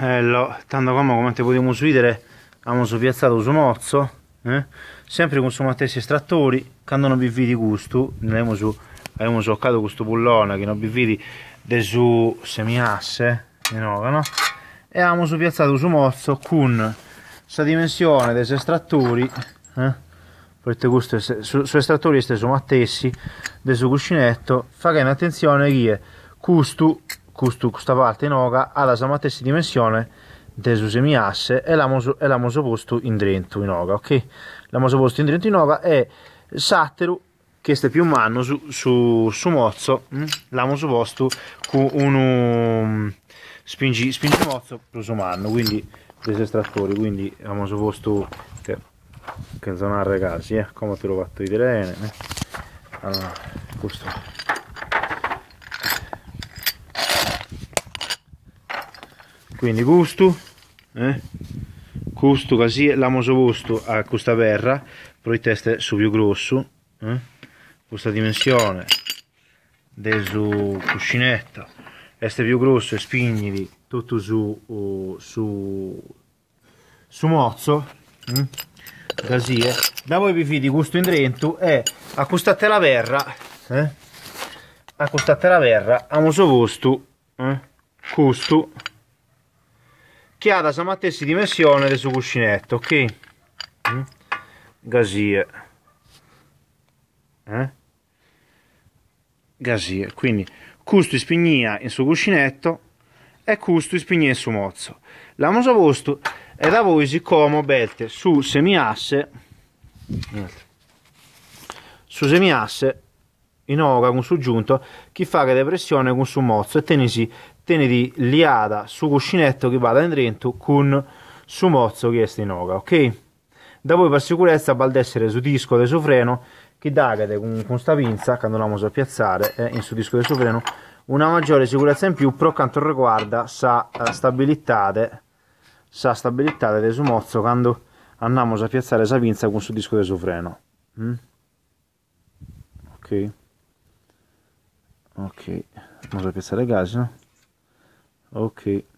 eh, lo, tanto come come potevamo vedere abbiamo piazzato su mozzo eh? sempre con i stessi estrattori quando non vi di gusto abbiamo su abbiamo soccato questo bullone che non vi vidi de su semiasse di nuovo, no? e abbiamo piazzato su mozzo con questa dimensione dei estrattori eh? perché questo su, su estrattori stesso mattessi del suo cuscinetto fa che attenzione che è questo questa parte in oga alla samatessi dimensione de asse e l'amos posto in drentu in oga, ok? L'amos posto in drentu in oga è satteru che sta più mano su, su, su mozzo, mm? l'amos posto con un spingi, spingi mozzo preso mano quindi dei estrattori, quindi l'amos posto che, che zona ragazzi, eh, come te lo fatto vedere bene, eh? Allora, questo quindi gusto eh? gusto così l'amoso gusto a questa verra però il test è più grosso eh? questa dimensione del suo cuscinetto è più grosso e spingili tutto su uh, su su mozzo mm? così eh? da voi vi fidi gusto in drento e accostate la verra eh? accostate la verra amoso vostro eh? costo Chiara sa mettessi di dimensione del suo cuscinetto, ok? Mm? Gasie. Eh? Gasie. Quindi custo di spignia in suo cuscinetto e custo di spignia in suo mozzo. L'amo savosto e da voi si come belte su semiasse su semiasse in ora con giunto chi fa che depressione con su mozzo e tenisi tenere liata su cuscinetto che vada in dentro con su mozzo che è in stinoga, ok? Da voi per sicurezza valde essere su disco del suo freno che dagate con, con pinza, quando andiamo a piazzare eh, in su disco del suo freno, una maggiore sicurezza in più, però quanto riguarda sa eh, stabilità sa stabilità del suo mozzo quando andiamo a piazzare la pinza con su disco del suo freno. Mm? Ok. Ok. Vamos a piazzare il gas, no? Okay